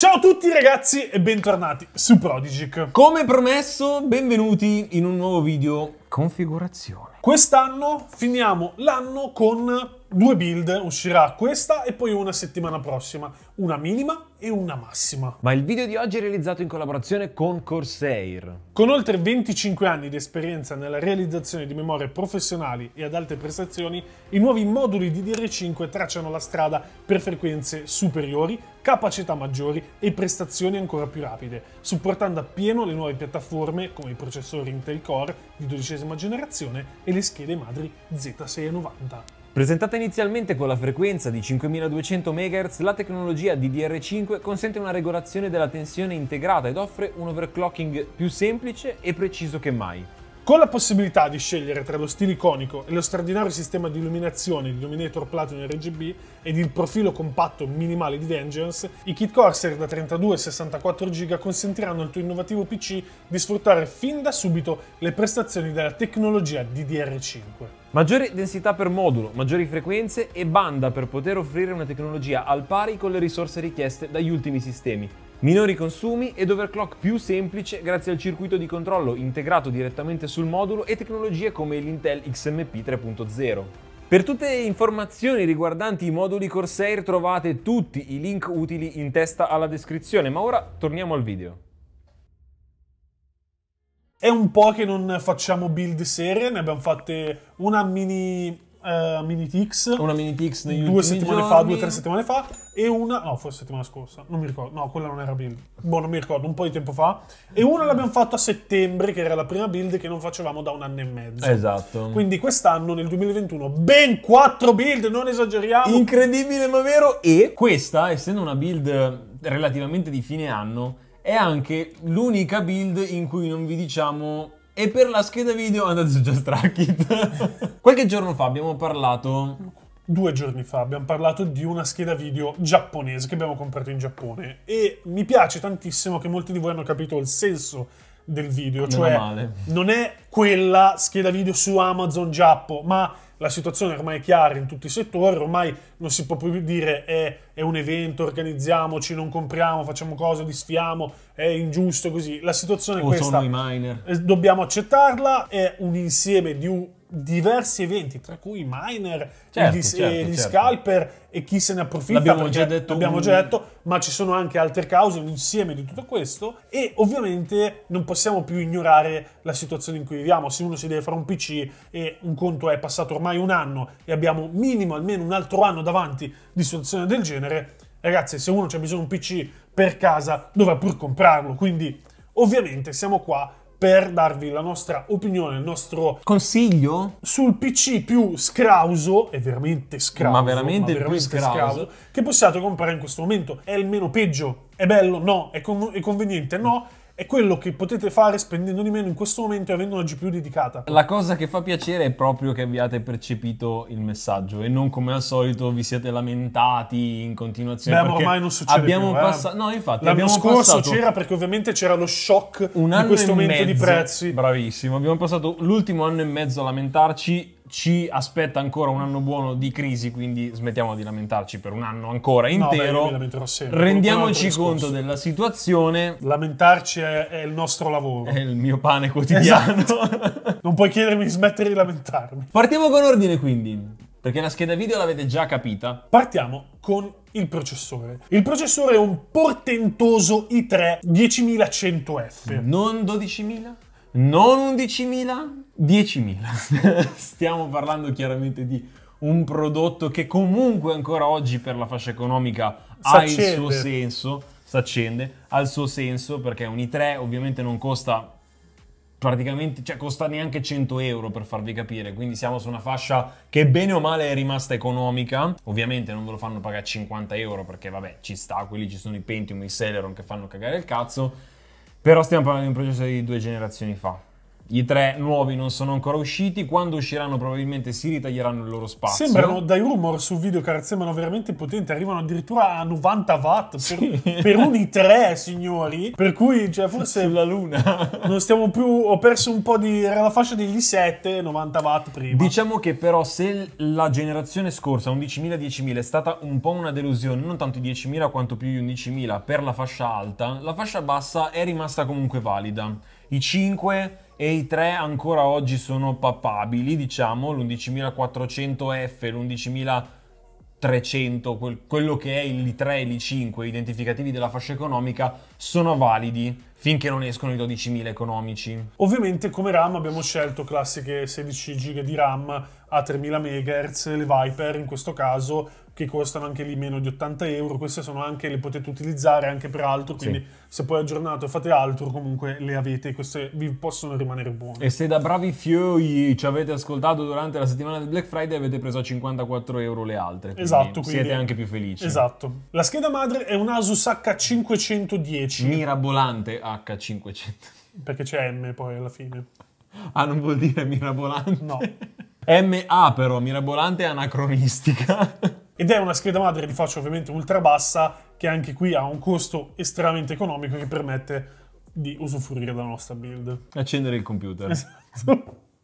Ciao a tutti ragazzi e bentornati su Prodigic. Come promesso, benvenuti in un nuovo video configurazione. Quest'anno finiamo l'anno con due build, uscirà questa e poi una settimana prossima, una minima e una massima. Ma il video di oggi è realizzato in collaborazione con Corsair. Con oltre 25 anni di esperienza nella realizzazione di memorie professionali e ad alte prestazioni, i nuovi moduli di DDR5 tracciano la strada per frequenze superiori, capacità maggiori e prestazioni ancora più rapide, supportando appieno le nuove piattaforme come i processori Intel Core di 12 sedicesima generazione e le schede madri Z690. Presentata inizialmente con la frequenza di 5200 MHz, la tecnologia DDR5 consente una regolazione della tensione integrata ed offre un overclocking più semplice e preciso che mai. Con la possibilità di scegliere tra lo stile iconico e lo straordinario sistema di illuminazione di Dominator Platinum RGB ed il profilo compatto minimale di Vengeance, i kit Corsair da 32 e 64 GB consentiranno al tuo innovativo PC di sfruttare fin da subito le prestazioni della tecnologia DDR5. Maggiore densità per modulo, maggiori frequenze e banda per poter offrire una tecnologia al pari con le risorse richieste dagli ultimi sistemi, minori consumi ed overclock più semplice grazie al circuito di controllo integrato direttamente sul modulo e tecnologie come l'Intel XMP 3.0. Per tutte le informazioni riguardanti i moduli Corsair trovate tutti i link utili in testa alla descrizione, ma ora torniamo al video. È un po' che non facciamo build serie, ne abbiamo fatte una mini uh, Mini Tix. Una Mini Tix negli due settimane giorni. fa, due o tre settimane fa, e una, no, forse settimana scorsa, non mi ricordo, no, quella non era build, boh, non mi ricordo, un po' di tempo fa, e una l'abbiamo fatta a settembre, che era la prima build che non facevamo da un anno e mezzo. Esatto. Quindi quest'anno, nel 2021, ben quattro build, non esageriamo. Incredibile ma vero, e questa, essendo una build relativamente di fine anno, è anche l'unica build in cui non vi diciamo e per la scheda video andate su Just Rocket. Qualche giorno fa abbiamo parlato due giorni fa abbiamo parlato di una scheda video giapponese che abbiamo comprato in Giappone e mi piace tantissimo che molti di voi hanno capito il senso del video, non cioè male. non è quella scheda video su Amazon Giappo, ma la situazione ormai è chiara in tutti i settori, ormai non si può più dire è, eh, è un evento, organizziamoci, non compriamo, facciamo cose, disfiamo, è ingiusto così. La situazione o è questa. Sono i miner. Eh, dobbiamo accettarla, è un insieme di un diversi eventi, tra cui i Miner, certo, gli, certo, gli certo. scalper e chi se ne approfitta. L'abbiamo già detto. L'abbiamo già detto, ma ci sono anche altre cause, un insieme di tutto questo. E ovviamente non possiamo più ignorare la situazione in cui viviamo. Se uno si deve fare un PC e un conto è passato ormai un anno e abbiamo minimo almeno un altro anno davanti di situazione del genere, ragazzi, se uno c'è bisogno di un PC per casa dovrà pur comprarlo. Quindi ovviamente siamo qua per darvi la nostra opinione, il nostro consiglio sul PC più scrauso, è veramente scrauso, ma veramente, ma veramente scrauso. scrauso, che possiate comprare in questo momento. È il meno peggio, è bello? No, è, con- è conveniente? No è quello che potete fare spendendo di meno in questo momento e avendo una GPU dedicata. La cosa che fa piacere è proprio che abbiate percepito il messaggio e non come al solito vi siete lamentati in continuazione. Beh, ormai non succede abbiamo più, eh. passa- eh. No, infatti, l'anno scorso c'era perché ovviamente c'era lo shock un anno di questo momento mezzo, di prezzi. Bravissimo, abbiamo passato l'ultimo anno e mezzo a lamentarci ci aspetta ancora un anno buono di crisi, quindi smettiamo di lamentarci per un anno ancora intero. No, beh, Rendiamoci conto della situazione. Lamentarci è, è, il nostro lavoro. È il mio pane quotidiano. Esatto. non puoi chiedermi di smettere di lamentarmi. Partiamo con ordine quindi. Perché la scheda video l'avete già capita. Partiamo con il processore. Il processore è un portentoso i3 10100F. Non 12000? Non 11000? 10.000. Stiamo parlando chiaramente di un prodotto che comunque ancora oggi per la fascia economica S'accende. ha il suo senso, si accende, ha il suo senso perché un i3 ovviamente non costa praticamente, cioè costa neanche 100 euro per farvi capire, quindi siamo su una fascia che bene o male è rimasta economica, ovviamente non ve lo fanno pagare 50 euro perché vabbè ci sta, quelli ci sono i Pentium, i Celeron che fanno cagare il cazzo, però stiamo parlando di un processo di due generazioni fa, i tre nuovi non sono ancora usciti, quando usciranno probabilmente si ritaglieranno il loro spazio. Sembrano dai rumor su video videocard, sembrano veramente potenti, arrivano addirittura a 90 watt per, sì. per un i tre, signori. Per cui, cioè, forse... Sulla luna. non stiamo più... Ho perso un po' di... Era la fascia degli 7, 90 watt prima. Diciamo che però se la generazione scorsa, 11.000, 10.000, è stata un po' una delusione, non tanto i 10.000 quanto più gli 11.000 per la fascia alta, la fascia bassa è rimasta comunque valida. I 5 e i tre ancora oggi sono papabili, diciamo, l'11400F l'11300, l'11000 quello che è l'I3 e l'I5, identificativi della fascia economica, sono validi finché non escono i 12.000 economici. Ovviamente come RAM abbiamo scelto classiche 16 GB di RAM a 3000 MHz, le Viper in questo caso che costano anche lì meno di 80 euro, queste sono anche, le potete utilizzare anche per altro, quindi sì. se poi aggiornate o fate altro comunque le avete, queste vi possono rimanere buone. E se da bravi fiori ci avete ascoltato durante la settimana del Black Friday avete preso a 54 euro le altre, quindi esatto, quindi siete anche più felici. Esatto. La scheda madre è un Asus H510. Mirabolante, H500. Perché c'è M poi alla fine. Ah, non vuol dire mirabolante? No. MA però, mirabolante e anacronistica. Ed è una scheda madre di faccia ovviamente ultra bassa che anche qui ha un costo estremamente economico che permette di usufruire della nostra build. Accendere il computer. Esatto.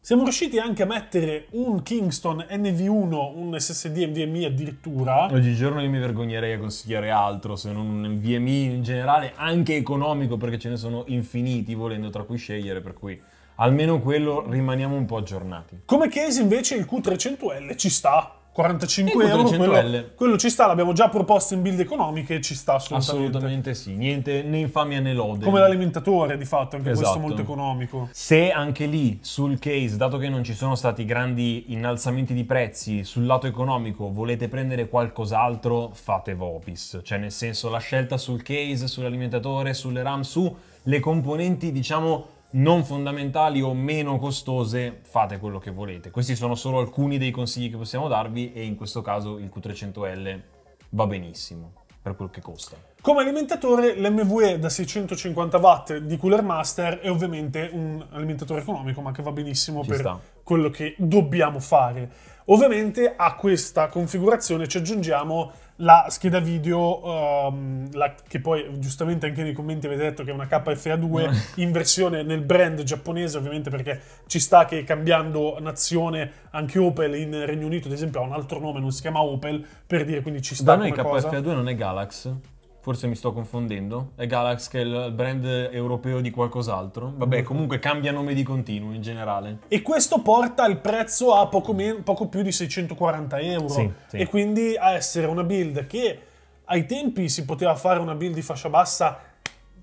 Siamo riusciti anche a mettere un Kingston NV1, un SSD NVMe addirittura. Oggigiorno io mi vergognerei a consigliare altro se non un NVMe in generale, anche economico perché ce ne sono infiniti volendo tra cui scegliere, per cui almeno quello rimaniamo un po' aggiornati. Come case invece il Q300L ci sta, 45 ecco, euro, quello, quello, ci sta, l'abbiamo già proposto in build economiche, ci sta assolutamente. Assolutamente sì, niente né infamia né lode. Come l'alimentatore di fatto, anche esatto. questo molto economico. Se anche lì sul case, dato che non ci sono stati grandi innalzamenti di prezzi sul lato economico, volete prendere qualcos'altro, fate Vopis, cioè nel senso la scelta sul case, sull'alimentatore, sulle RAM, sulle componenti diciamo non fondamentali o meno costose, fate quello che volete. Questi sono solo alcuni dei consigli che possiamo darvi e in questo caso il Q300L va benissimo per quel che costa. Come alimentatore l'MVE da 650 watt di Cooler Master è ovviamente un alimentatore economico ma che va benissimo Ci per sta. quello che dobbiamo fare. Ovviamente a questa configurazione ci aggiungiamo la scheda video, um, la, che poi giustamente anche nei commenti avete detto che è una KFA2 in versione nel brand giapponese, ovviamente perché ci sta che cambiando nazione anche Opel in Regno Unito, ad esempio, ha un altro nome, non si chiama Opel, per dire quindi ci sta. Da noi KFA2 cosa. non è Galax? Forse mi sto confondendo. È Galax che è il brand europeo di qualcos'altro. Vabbè, mm. comunque cambia nome di continuo in generale. E questo porta il prezzo a poco, meno, poco più di 640 euro. Sì, sì. E quindi a essere una build che ai tempi si poteva fare una build di fascia bassa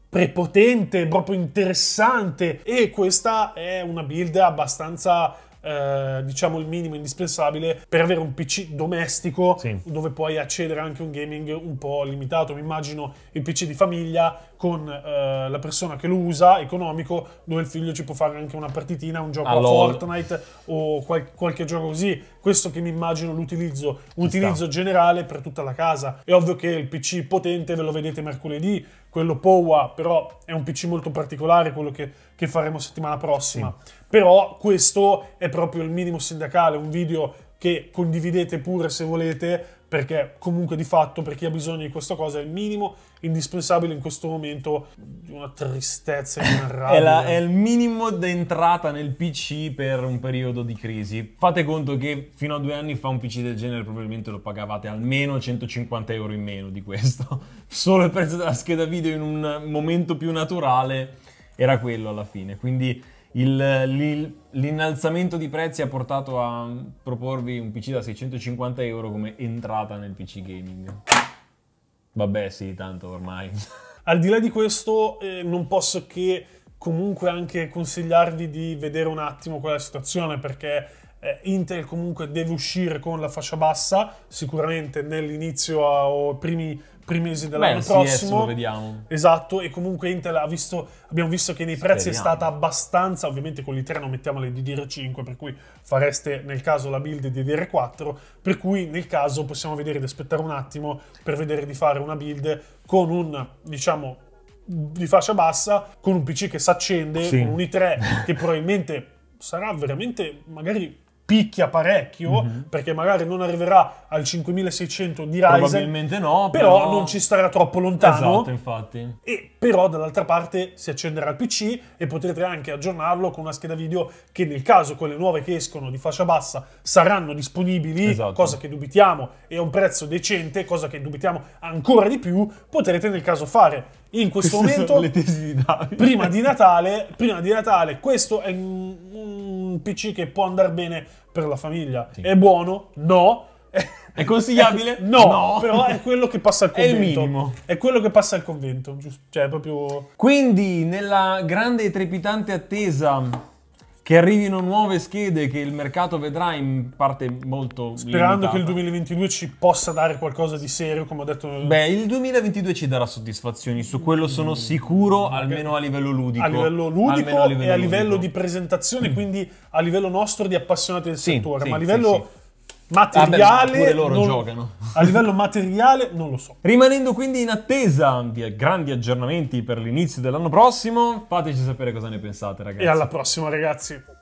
prepotente, proprio interessante. E questa è una build abbastanza eh, diciamo il minimo indispensabile per avere un PC domestico sì. dove puoi accedere anche a un gaming un po' limitato. Mi immagino il PC di famiglia con eh, la persona che lo usa, economico, dove il figlio ci può fare anche una partitina, un gioco Allora. a Fortnite o qual- qualche gioco così. Questo che mi immagino l'utilizzo, utilizzo generale per tutta la casa. È ovvio che il PC potente ve lo vedete mercoledì, quello POWA, però è un PC molto particolare, quello che, che faremo settimana prossima. Però questo è proprio il minimo sindacale, un video che condividete pure se volete, perché comunque di fatto per chi ha bisogno di questa cosa è il minimo indispensabile in questo momento di una tristezza inarrabile. è, la, è il minimo d'entrata nel PC per un periodo di crisi. Fate conto che fino a due anni fa un PC del genere probabilmente lo pagavate almeno 150 euro in meno di questo. Solo il prezzo della scheda video in un momento più naturale era quello alla fine, quindi il, l'innalzamento di prezzi ha portato a proporvi un PC da 650 euro come entrata nel PC gaming. Vabbè sì, tanto ormai. Al di là di questo eh, non posso che comunque anche consigliarvi di vedere un attimo quella situazione perché eh, Intel comunque deve uscire con la fascia bassa, sicuramente nell'inizio a, o primi, primi mesi dell'anno Beh, prossimo. Sì, lo vediamo. Esatto, e comunque Intel ha visto, abbiamo visto che nei prezzi Speriamo. è stata abbastanza, ovviamente con l'I3 non mettiamo le DDR5, per cui fareste nel caso la build DDR4, per cui nel caso possiamo vedere di aspettare un attimo per vedere di fare una build con un, diciamo, di fascia bassa, con un PC che si accende, sì. un i3 che probabilmente sarà veramente magari picchia parecchio mm-hmm. perché magari non arriverà al 5600 di Ryzen probabilmente no però, però non ci starà troppo lontano esatto infatti e però dall'altra parte si accenderà il PC e potrete anche aggiornarlo con una scheda video che nel caso quelle nuove che escono di fascia bassa saranno disponibili esatto. cosa che dubitiamo e a un prezzo decente cosa che dubitiamo ancora di più potrete nel caso fare in questo Queste momento, di prima, di Natale, prima di Natale, questo è un, PC che può andare bene per la famiglia. Sì. È buono? No. È consigliabile? no, no, però è quello che passa al convento. È il minimo. È quello che passa al convento, giusto? Cioè, proprio... Quindi, nella grande e trepidante attesa che arrivino nuove schede che il mercato vedrà in parte molto Sperando limitata. che il 2022 ci possa dare qualcosa di serio, come ho detto. Eh, Beh, il 2022 ci darà soddisfazioni, su quello sono mm. sicuro, mm. almeno a livello ludico. A livello ludico a livello e a livello ludico. di presentazione, quindi a livello nostro di appassionati del sì, settore, sì, ma a livello sì, materiale. Vabbè, loro non, giocano. A livello materiale non lo so. Rimanendo quindi in attesa di grandi aggiornamenti per l'inizio dell'anno prossimo, fateci sapere cosa ne pensate, ragazzi. E alla prossima, ragazzi.